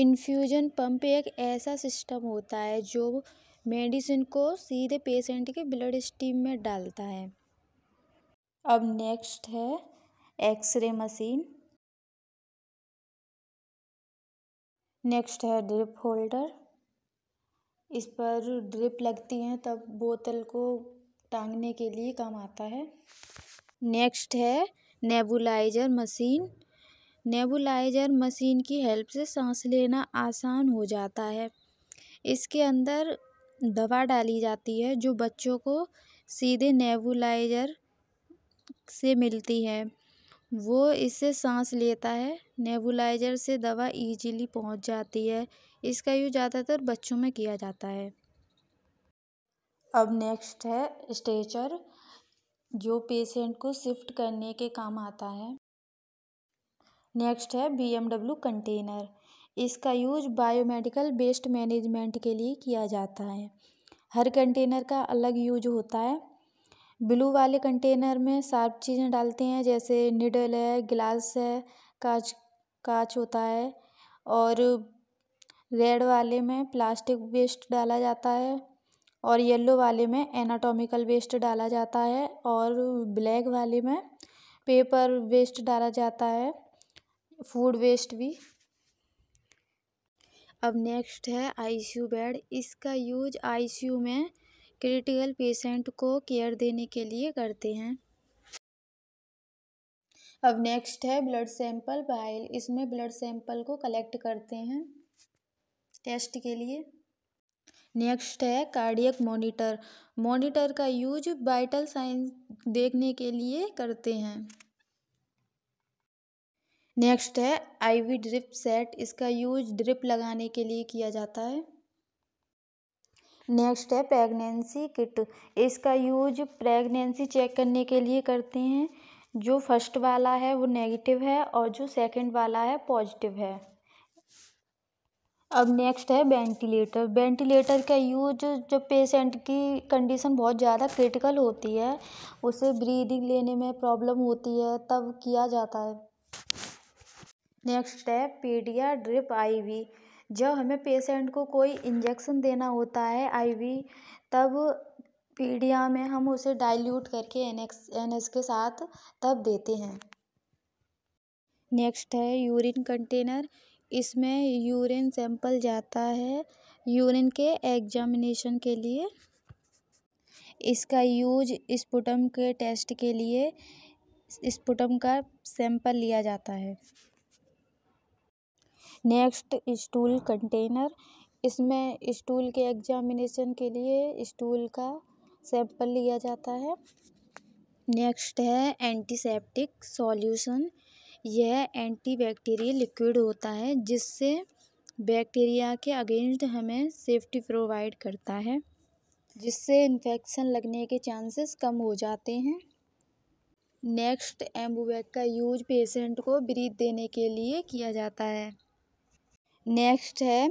infusion pump एक ऐसा system होता है जो मेडिसिन को सीधे पेशेंट के ब्लड स्टीम में डालता है अब नेक्स्ट है एक्सरे मशीन नेक्स्ट है ड्रिप होल्डर इस पर ड्रिप लगती हैं तब बोतल को टांगने के लिए काम आता है नेक्स्ट है नेबुलाइजर मशीन नेबुलाइजर मशीन की हेल्प से सांस लेना आसान हो जाता है इसके अंदर दवा डाली जाती है जो बच्चों को सीधे नेबुलाइजर से मिलती है वो इससे सांस लेता है नेबुलाइजर से दवा इजीली पहुंच जाती है इसका यूज ज़्यादातर बच्चों में किया जाता है अब नेक्स्ट है स्ट्रेचर जो पेशेंट को शिफ्ट करने के काम आता है नेक्स्ट है बीएमडब्ल्यू कंटेनर इसका यूज बायोमेडिकल वेस्ट मैनेजमेंट के लिए किया जाता है हर कंटेनर का अलग यूज होता है ब्लू वाले कंटेनर में साफ चीज़ें डालते हैं जैसे निडल है गिलास है कांच कांच होता है और रेड वाले में प्लास्टिक वेस्ट डाला जाता है और येलो वाले में एनाटॉमिकल वेस्ट डाला जाता है और ब्लैक वाले में पेपर वेस्ट डाला जाता है फूड वेस्ट भी अब नेक्स्ट है आईसीयू बेड इसका यूज आईसीयू में क्रिटिकल पेशेंट को केयर देने के लिए करते हैं अब नेक्स्ट है ब्लड सैंपल बाइल इसमें ब्लड सैंपल को कलेक्ट करते हैं टेस्ट के लिए नेक्स्ट है कार्डियक मॉनिटर मॉनिटर का यूज वाइटल साइंस देखने के लिए करते हैं नेक्स्ट है आईवी ड्रिप सेट इसका यूज ड्रिप लगाने के लिए किया जाता है नेक्स्ट है प्रेगनेंसी किट इसका यूज प्रेगनेंसी चेक करने के लिए करते हैं जो फर्स्ट वाला है वो नेगेटिव है और जो सेकंड वाला है पॉजिटिव है अब नेक्स्ट है वेंटिलेटर वेंटिलेटर का यूज जब पेशेंट की कंडीशन बहुत ज़्यादा क्रिटिकल होती है उसे ब्रीदिंग लेने में प्रॉब्लम होती है तब किया जाता है नेक्स्ट है पीडिया ड्रिप आईवी जब हमें पेशेंट को कोई इंजेक्शन देना होता है आईवी तब पीडिया में हम उसे डाइल्यूट करके एनएक्स एन एस के साथ तब देते हैं नेक्स्ट है यूरिन कंटेनर इसमें यूरिन सैंपल जाता है यूरिन के एग्जामिनेशन के लिए इसका यूज स्पुटम के टेस्ट के लिए स्पुटम का सैंपल लिया जाता है नेक्स्ट स्टूल कंटेनर इसमें स्टूल के एग्जामिनेशन के लिए स्टूल का सैंपल लिया जाता है नेक्स्ट है एंटीसेप्टिक सॉल्यूशन यह एंटीबैक्टीरियल लिक्विड होता है जिससे बैक्टीरिया के अगेंस्ट हमें सेफ्टी प्रोवाइड करता है जिससे इन्फेक्शन लगने के चांसेस कम हो जाते हैं नेक्स्ट एम्बुबैक का यूज पेशेंट को ब्रीथ देने के लिए किया जाता है नेक्स्ट है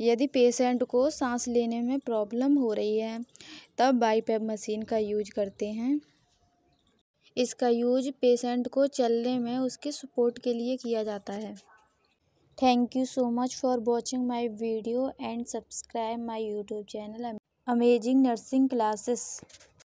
यदि पेशेंट को सांस लेने में प्रॉब्लम हो रही है तब बाईपैप मशीन का यूज करते हैं इसका यूज पेशेंट को चलने में उसके सपोर्ट के लिए किया जाता है thank you so much for watching my video and subscribe my YouTube channel amazing nursing classes